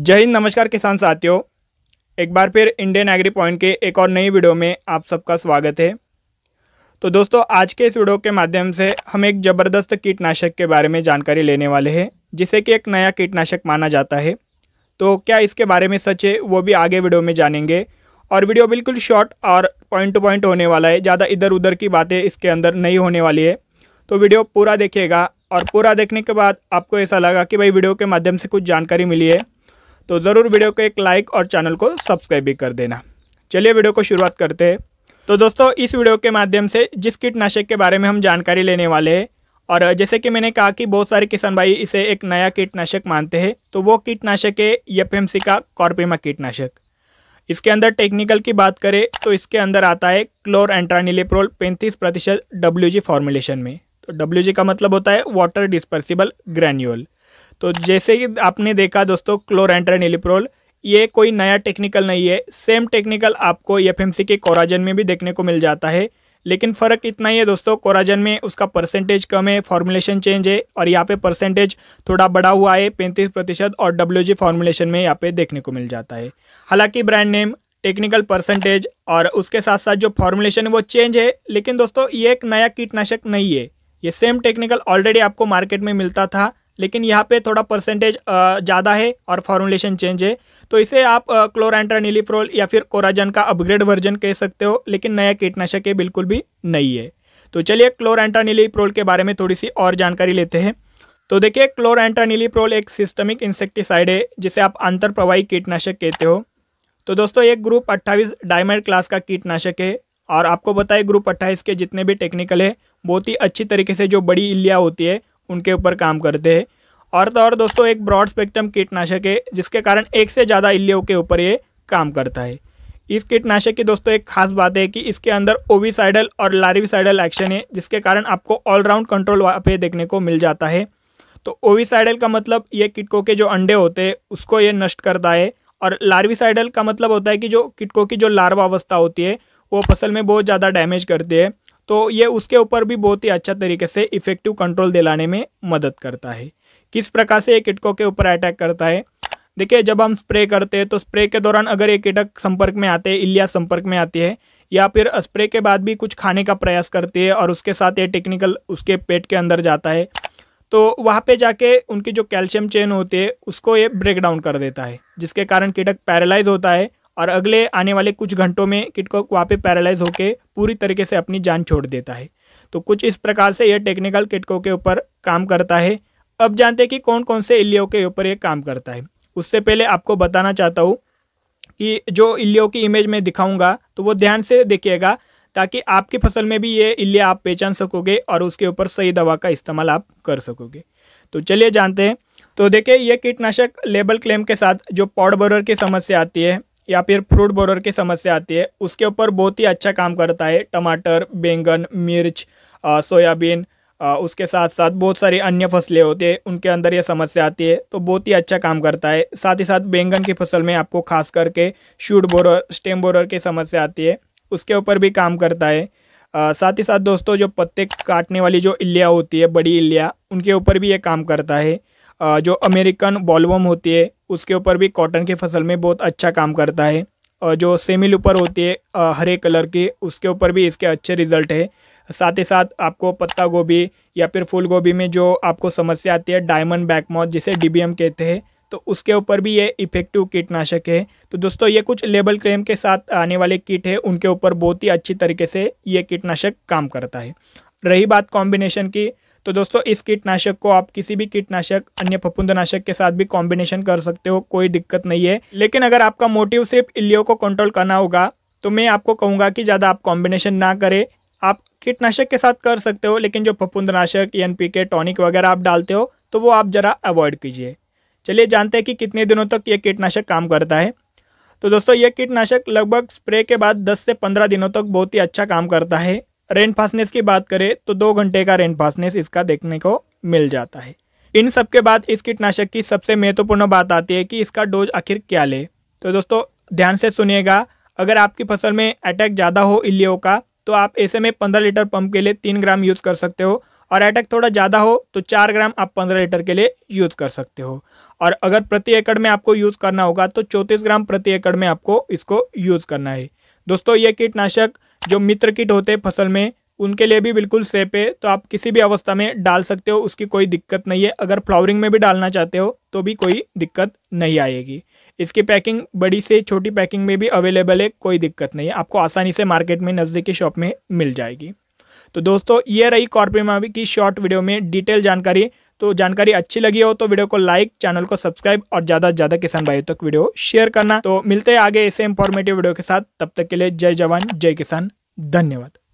जय हिंद नमस्कार किसान साथियों एक बार फिर इंडियन एग्री पॉइंट के एक और नई वीडियो में आप सबका स्वागत है तो दोस्तों आज के इस वीडियो के माध्यम से हम एक ज़बरदस्त कीटनाशक के बारे में जानकारी लेने वाले हैं जिसे कि एक नया कीटनाशक माना जाता है तो क्या इसके बारे में सच है वो भी आगे वीडियो में जानेंगे और वीडियो बिल्कुल शॉर्ट और पॉइंट टू पॉइंट होने वाला है ज़्यादा इधर उधर की बातें इसके अंदर नहीं होने वाली है तो वीडियो पूरा देखिएगा और पूरा देखने के बाद आपको ऐसा लगा कि भाई वीडियो के माध्यम से कुछ जानकारी मिली है तो ज़रूर वीडियो को एक लाइक और चैनल को सब्सक्राइब भी कर देना चलिए वीडियो को शुरुआत करते हैं तो दोस्तों इस वीडियो के माध्यम से जिस कीटनाशक के बारे में हम जानकारी लेने वाले हैं और जैसे कि मैंने कहा कि बहुत सारे किसान भाई इसे एक नया कीटनाशक मानते हैं तो वो कीटनाशक है एफएमसी का कॉर्पेमा कीटनाशक इसके अंदर टेक्निकल की बात करें तो इसके अंदर आता है क्लोर एंट्रानिलेप्रोल पैंतीस प्रतिशत डब्ल्यू में तो डब्ल्यू का मतलब होता है वाटर डिस्पर्सिबल ग्रैन्यूल तो जैसे कि आपने देखा दोस्तों क्लोरेंट्रेन एलिप्रोल ये कोई नया टेक्निकल नहीं है सेम टेक्निकल आपको एफ के कोराजन में भी देखने को मिल जाता है लेकिन फ़र्क इतना ही है दोस्तों कोराजन में उसका परसेंटेज कम है फॉर्मुलेशन चेंज है और यहाँ पे परसेंटेज थोड़ा बढ़ा हुआ है पैंतीस प्रतिशत और डब्ल्यू जी फार्मुलेशन में यहाँ पे देखने को मिल जाता है हालांकि ब्रांड नेम टेक्निकल परसेंटेज और उसके साथ साथ जो फॉर्मुलेशन है वो चेंज है लेकिन दोस्तों ये एक नया कीटनाशक नहीं है ये सेम टेक्निकल ऑलरेडी आपको मार्केट में मिलता था लेकिन यहाँ पे थोड़ा परसेंटेज ज़्यादा है और फॉर्मुलेशन चेंज है तो इसे आप क्लोरांट्रानिलीप्रोल या फिर कोराजन का अपग्रेड वर्जन कह सकते हो लेकिन नया कीटनाशक ये बिल्कुल भी नहीं है तो चलिए क्लोरांट्रानिलीप्रोल के बारे में थोड़ी सी और जानकारी लेते हैं तो देखिए क्लोरांट्रानिलीप्रोल एक सिस्टमिक इंसेक्टिसाइड है जिसे आप अंतर प्रवाही कीटनाशक कहते हो तो दोस्तों एक ग्रुप अट्ठाईस डायमंड क्लास का कीटनाशक है और आपको बताए ग्रुप अट्ठाईस के जितने भी टेक्निकल है बहुत ही अच्छी तरीके से जो बड़ी इलिया होती है उनके ऊपर काम करते हैं और तो और दोस्तों एक ब्रॉड स्पेक्ट्रम कीटनाशक है जिसके कारण एक से ज़्यादा इल्लियों के ऊपर ये काम करता है इस कीटनाशक की दोस्तों एक खास बात है कि इसके अंदर ओविसाइडल और लारिविसाइडल एक्शन है जिसके कारण आपको ऑलराउंड कंट्रोल वहाँ पे देखने को मिल जाता है तो ओविसाइडल का मतलब ये किटकों के जो अंडे होते हैं उसको ये नष्ट करता है और लार्विसाइडल का मतलब होता है कि जो किटकों की जो लार्वा अवस्था होती है वो फसल में बहुत ज़्यादा डैमेज करती है तो ये उसके ऊपर भी बहुत ही अच्छा तरीके से इफ़ेक्टिव कंट्रोल दिलाने में मदद करता है किस प्रकार से ये किटकों के ऊपर अटैक करता है देखिए जब हम स्प्रे करते हैं तो स्प्रे के दौरान अगर ये कीटक संपर्क में आते हैं इलिया संपर्क में आती है या फिर स्प्रे के बाद भी कुछ खाने का प्रयास करती है और उसके साथ ये टेक्निकल उसके पेट के अंदर जाता है तो वहाँ पे जाके उनकी जो कैल्शियम चेन होती है उसको ये ब्रेक डाउन कर देता है जिसके कारण कीटक पैरालाइज होता है और अगले आने वाले कुछ घंटों में किटकॉक वहाँ पे पैरालाइज होकर पूरी तरीके से अपनी जान छोड़ देता है तो कुछ इस प्रकार से यह टेक्निकल किटकॉक के ऊपर काम करता है अब जानते हैं कि कौन कौन से इलियो के ऊपर यह काम करता है उससे पहले आपको बताना चाहता हूँ कि जो इलियो की इमेज मैं दिखाऊंगा तो वो ध्यान से देखिएगा ताकि आपकी फसल में भी ये इलिया आप पहचान सकोगे और उसके ऊपर सही दवा का इस्तेमाल आप कर सकोगे तो चलिए जानते हैं तो देखिए ये कीटनाशक लेबल क्लेम के साथ जो पॉड बोरर की समस्या आती है या फिर फ्रूट बोरर की समस्या आती है उसके ऊपर बहुत ही अच्छा काम करता है टमाटर बैंगन मिर्च सोयाबीन उसके साथ साथ बहुत सारी अन्य फसलें होती है उनके अंदर यह समस्या आती है तो बहुत ही अच्छा काम करता है साथ ही साथ बैंगन की फसल में आपको खास करके शूट बोरर स्टेम बोरर की समस्या आती है उसके ऊपर भी काम करता है साथ ही साथ दोस्तों जो पत्ते काटने वाली जो इल्लिया होती है बड़ी इल्लिया उनके ऊपर भी ये काम करता है जो अमेरिकन बॉलवम होती है उसके ऊपर भी कॉटन की फसल में बहुत अच्छा काम करता है और जो सेमी लूपर होती है हरे कलर की उसके ऊपर भी इसके अच्छे रिजल्ट है साथ ही साथ आपको पत्ता गोभी या फिर फूल गोभी में जो आपको समस्या आती है डायमंड बैकमॉथ जिसे डीबीएम कहते हैं तो उसके ऊपर भी ये इफेक्टिव कीटनाशक है तो दोस्तों ये कुछ लेबल क्लेम के साथ आने वाले कीट है उनके ऊपर बहुत ही अच्छी तरीके से ये कीटनाशक काम करता है रही बात कॉम्बिनेशन की तो दोस्तों इस कीटनाशक को आप किसी भी कीटनाशक अन्य फफूंदनाशक के साथ भी कॉम्बिनेशन कर सकते हो कोई दिक्कत नहीं है लेकिन अगर आपका मोटिव सिर्फ इलियो को कंट्रोल करना होगा तो मैं आपको कहूँगा कि ज़्यादा आप कॉम्बिनेशन ना करें आप कीटनाशक के साथ कर सकते हो लेकिन जो फफूंदनाशक एन e के टॉनिक वगैरह आप डालते हो तो वो आप ज़रा अवॉइड कीजिए चलिए जानते हैं कि कितने दिनों तक ये कीटनाशक काम करता है तो दोस्तों ये कीटनाशक लगभग स्प्रे के बाद 10 से 15 दिनों तक बहुत ही अच्छा काम करता है रेन फास्टनेस की बात करें तो दो घंटे का रेन फास्टनेस इसका देखने को मिल जाता है इन सब के बाद इस कीटनाशक की सबसे महत्वपूर्ण बात आती है कि इसका डोज आखिर क्या ले तो दोस्तों ध्यान से सुनिएगा अगर आपकी फसल में अटैक ज़्यादा हो इलियो का तो आप ऐसे में पंद्रह लीटर पंप के लिए तीन ग्राम यूज़ कर सकते हो और अटैक थोड़ा ज़्यादा हो तो चार ग्राम आप पंद्रह लीटर के लिए यूज़ कर सकते हो और अगर प्रति एकड़ में आपको यूज़ करना होगा तो चौंतीस ग्राम प्रति एकड़ में आपको इसको यूज़ करना है दोस्तों ये कीटनाशक जो मित्र कीट होते हैं फसल में उनके लिए भी बिल्कुल सेफ है तो आप किसी भी अवस्था में डाल सकते हो उसकी कोई दिक्कत नहीं है अगर फ्लावरिंग में भी डालना चाहते हो तो भी कोई दिक्कत नहीं आएगी इसकी पैकिंग बड़ी से छोटी पैकिंग में भी अवेलेबल है कोई दिक्कत नहीं है आपको आसानी से मार्केट में नज़दीकी शॉप में मिल जाएगी तो दोस्तों ये रही कॉर्पिमा की शॉर्ट वीडियो में डिटेल जानकारी तो जानकारी अच्छी लगी हो तो वीडियो को लाइक चैनल को सब्सक्राइब और ज़्यादा से ज़्यादा किसान भाइयों तक वीडियो शेयर करना तो मिलते हैं आगे ऐसे इंफॉर्मेटिव वीडियो के साथ तब तक के लिए जय जवान जय किसान धन्यवाद